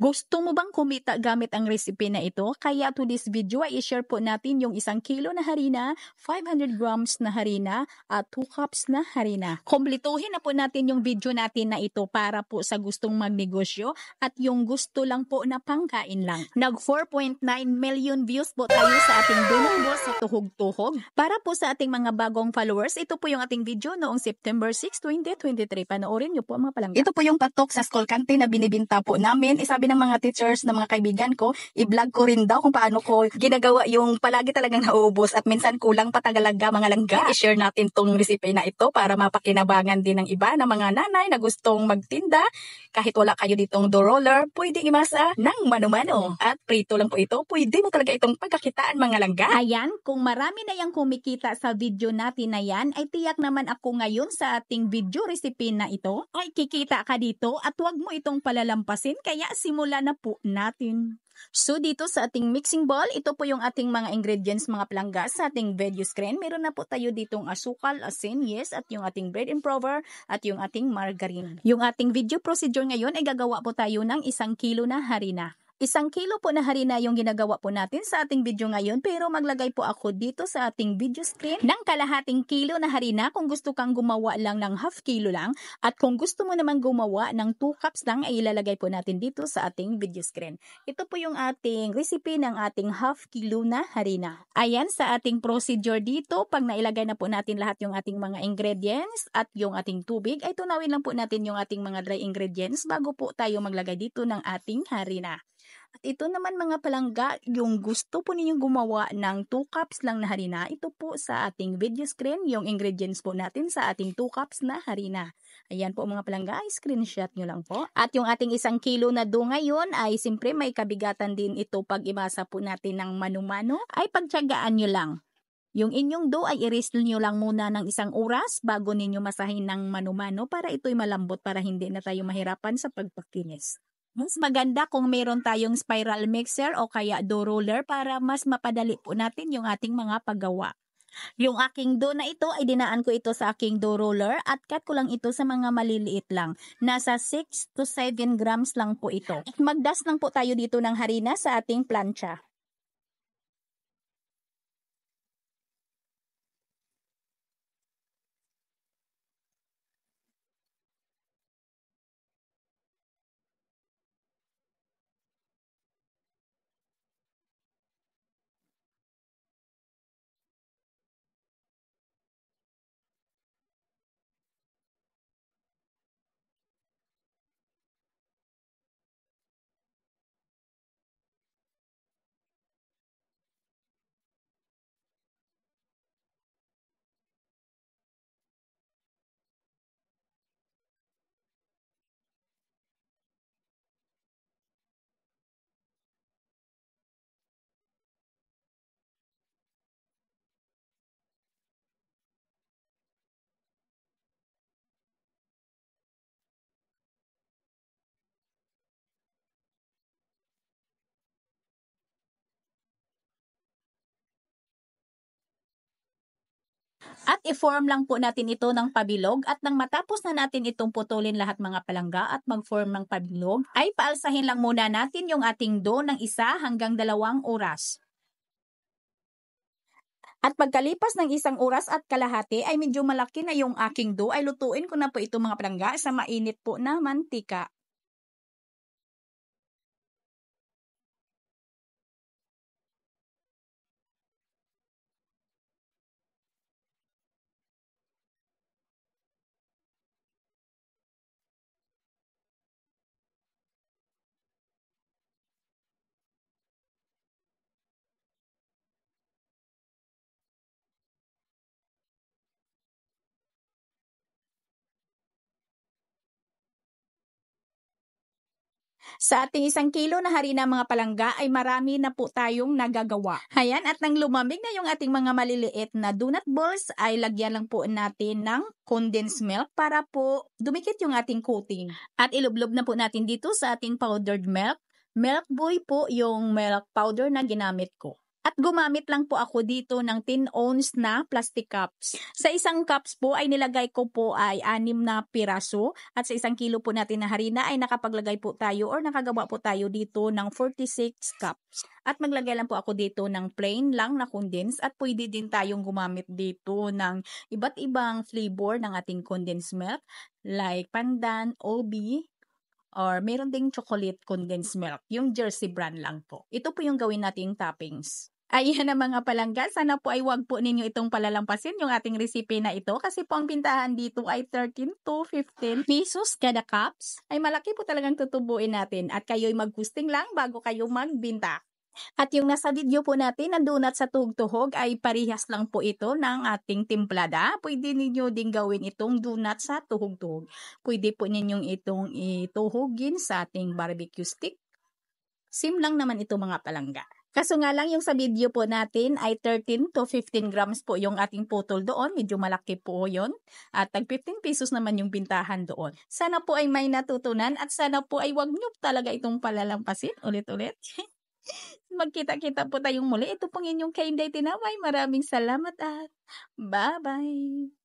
Gusto mo bang kumita gamit ang recipe na ito? Kaya to this video ay i-share po natin yung isang kilo na harina, 500 grams na harina, at 2 cups na harina. Kompletuhin na po natin yung video natin na ito para po sa gustong magnegosyo at yung gusto lang po na pangkain lang. Nag 4.9 million views po tayo sa ating Dunong Boss sa Tuhog-Tuhog. Para po sa ating mga bagong followers, ito po yung ating video noong September 6, 2023. Panoorin nyo po mga palangga. Ito po yung patok sa school canteen na binibinta po namin. Isabi ng mga teachers, ng mga kaibigan ko, i-vlog ko rin daw kung paano ko ginagawa yung palagi talagang nauubos at minsan kulang pa talaga mga langga. I-share natin tong recipe na ito para mapakinabangan din ng iba na mga nanay na gustong magtinda. Kahit wala kayo ditong dough roller, pwede imasa ng mano-mano. At prito lang po ito, pwede mo talaga itong pagkakitaan mga langga. Ayan, kung marami na yung kumikita sa video natin na yan, ay tiyak naman ako ngayon sa ating video recipe na ito. Ay kikita ka dito at huwag mo itong palalampasin kaya simula sisimula na po natin. So dito sa ating mixing bowl, ito po yung ating mga ingredients mga plangga sa ating video screen. Meron na po tayo ditong asukal, asin, yes, at yung ating bread improver at yung ating margarine. Yung ating video procedure ngayon ay gagawa po tayo ng isang kilo na harina. Isang kilo po na harina yung ginagawa po natin sa ating video ngayon pero maglagay po ako dito sa ating video screen ng kalahating kilo na harina kung gusto kang gumawa lang ng half kilo lang at kung gusto mo naman gumawa ng 2 cups lang ay ilalagay po natin dito sa ating video screen. Ito po yung ating recipe ng ating half kilo na harina. Ayan sa ating procedure dito pag nailagay na po natin lahat yung ating mga ingredients at yung ating tubig ay tunawin lang po natin yung ating mga dry ingredients bago po tayo maglagay dito ng ating harina. At ito naman mga palangga, yung gusto po ninyong gumawa ng 2 cups lang na harina, ito po sa ating video screen, yung ingredients po natin sa ating 2 cups na harina. Ayan po mga palangga, screenshot nyo lang po. At yung ating isang kilo na do ngayon ay simpre may kabigatan din ito pag imasa po natin ng manumano ay pagtsagaan nyo lang. Yung inyong dough ay i-wrestle nyo lang muna ng isang oras bago ninyo masahin ng manumano para ito'y malambot para hindi na tayo mahirapan sa pagpakinis. Mas maganda kung meron tayong spiral mixer o kaya dough roller para mas mapadali po natin yung ating mga paggawa. Yung aking dough na ito ay dinaan ko ito sa aking dough roller at cut ko lang ito sa mga maliliit lang. Nasa 6 to 7 grams lang po ito. Magdas lang po tayo dito ng harina sa ating plancha. At i-form lang po natin ito ng pabilog at nang matapos na natin itong putulin lahat mga palangga at mag-form ng pabilog, ay paalsahin lang muna natin yung ating dough ng isa hanggang dalawang oras. At pagkalipas ng isang oras at kalahati ay medyo malaki na yung aking dough ay lutuin ko na po itong mga palangga sa mainit po na mantika. Sa ating isang kilo na harina mga palangga ay marami na po tayong nagagawa. Hayan, at nang lumamig na yung ating mga maliliit na donut balls ay lagyan lang po natin ng condensed milk para po dumikit yung ating coating. At ilublob na po natin dito sa ating powdered milk. Milk boy po yung milk powder na ginamit ko. At gumamit lang po ako dito ng 10 ounce na plastic cups. Sa isang cups po ay nilagay ko po ay anim na piraso at sa isang kilo po natin na harina ay nakapaglagay po tayo or nakagawa po tayo dito ng 46 cups. At maglagay lang po ako dito ng plain lang na condensed at pwede din tayong gumamit dito ng iba't ibang flavor ng ating condensed milk like pandan, OB, or meron ding chocolate condensed milk, yung Jersey brand lang po. Ito po yung gawin nating toppings. Ayan na mga palangga, sana po ay wag po ninyo itong palalampasin yung ating recipe na ito kasi po ang pintahan dito ay 13 to 15 pesos kada cups. Ay malaki po talagang tutubuin natin at kayo'y magkusting lang bago kayo magbinta. At yung nasa video po natin na donut sa tuhog-tuhog ay parihas lang po ito ng ating timplada. Pwede ninyo din gawin itong donut sa tuhog-tuhog. Pwede po ninyong itong ituhugin sa ating barbecue stick. Sim lang naman ito mga palangga. Kaso nga lang yung sa video po natin ay 13 to 15 grams po yung ating putol doon. Medyo malaki po yon. At tag 15 pesos naman yung bintahan doon. Sana po ay may natutunan at sana po ay wag nyo talaga itong palalampasin ulit-ulit. magkita-kita po tayong muli. Ito pong inyong Kainday Tinaway. Maraming salamat at bye-bye.